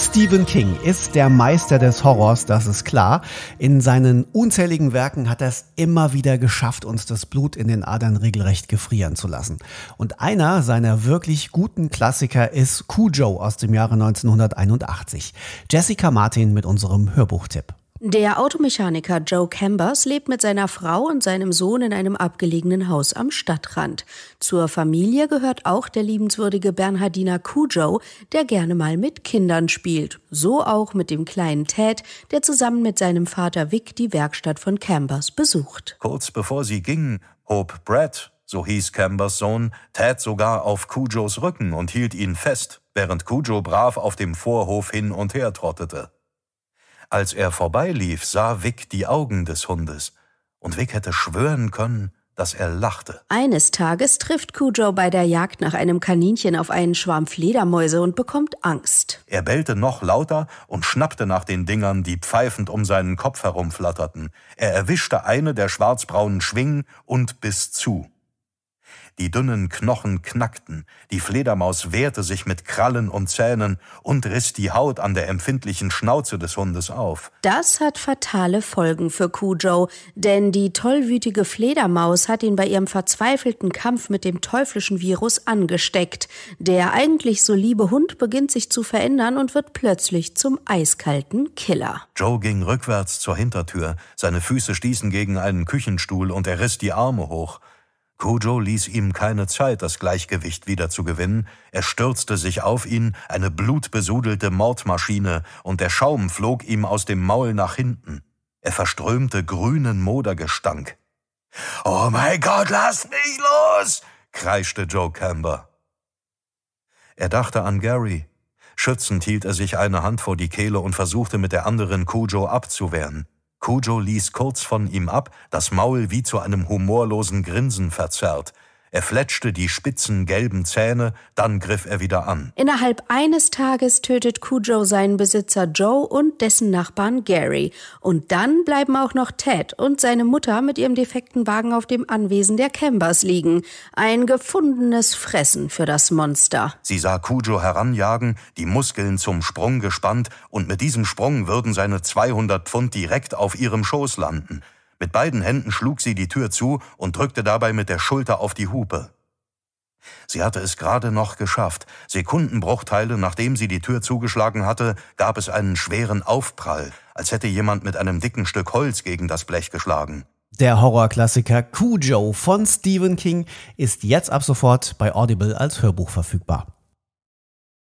Stephen King ist der Meister des Horrors, das ist klar. In seinen unzähligen Werken hat er es immer wieder geschafft, uns das Blut in den Adern regelrecht gefrieren zu lassen. Und einer seiner wirklich guten Klassiker ist Cujo aus dem Jahre 1981. Jessica Martin mit unserem Hörbuchtipp. Der Automechaniker Joe Cambers lebt mit seiner Frau und seinem Sohn in einem abgelegenen Haus am Stadtrand. Zur Familie gehört auch der liebenswürdige Bernhardiner Cujo, der gerne mal mit Kindern spielt. So auch mit dem kleinen Ted, der zusammen mit seinem Vater Vic die Werkstatt von Cambers besucht. Kurz bevor sie gingen, hob Brad, so hieß Cambers Sohn, Ted sogar auf Cujos Rücken und hielt ihn fest, während Cujo brav auf dem Vorhof hin und her trottete. Als er vorbeilief, sah Vic die Augen des Hundes, und Vic hätte schwören können, dass er lachte. Eines Tages trifft Cujo bei der Jagd nach einem Kaninchen auf einen Schwarm Fledermäuse und bekommt Angst. Er bellte noch lauter und schnappte nach den Dingern, die pfeifend um seinen Kopf herumflatterten. Er erwischte eine der schwarzbraunen Schwingen und biss zu die dünnen Knochen knackten, die Fledermaus wehrte sich mit Krallen und Zähnen und riss die Haut an der empfindlichen Schnauze des Hundes auf. Das hat fatale Folgen für Kujo, denn die tollwütige Fledermaus hat ihn bei ihrem verzweifelten Kampf mit dem teuflischen Virus angesteckt. Der eigentlich so liebe Hund beginnt sich zu verändern und wird plötzlich zum eiskalten Killer. Joe ging rückwärts zur Hintertür, seine Füße stießen gegen einen Küchenstuhl und er riss die Arme hoch. Kojo ließ ihm keine Zeit, das Gleichgewicht wiederzugewinnen. Er stürzte sich auf ihn, eine blutbesudelte Mordmaschine, und der Schaum flog ihm aus dem Maul nach hinten. Er verströmte grünen Modergestank. Oh mein Gott, lass mich los! kreischte Joe Camber. Er dachte an Gary. Schützend hielt er sich eine Hand vor die Kehle und versuchte mit der anderen Kujo abzuwehren. Cujo ließ kurz von ihm ab, das Maul wie zu einem humorlosen Grinsen verzerrt, er fletschte die spitzen gelben Zähne, dann griff er wieder an. Innerhalb eines Tages tötet Cujo seinen Besitzer Joe und dessen Nachbarn Gary. Und dann bleiben auch noch Ted und seine Mutter mit ihrem defekten Wagen auf dem Anwesen der Cambers liegen. Ein gefundenes Fressen für das Monster. Sie sah Cujo heranjagen, die Muskeln zum Sprung gespannt, und mit diesem Sprung würden seine 200 Pfund direkt auf ihrem Schoß landen. Mit beiden Händen schlug sie die Tür zu und drückte dabei mit der Schulter auf die Hupe. Sie hatte es gerade noch geschafft. Sekundenbruchteile, nachdem sie die Tür zugeschlagen hatte, gab es einen schweren Aufprall, als hätte jemand mit einem dicken Stück Holz gegen das Blech geschlagen. Der Horrorklassiker Cujo von Stephen King ist jetzt ab sofort bei Audible als Hörbuch verfügbar.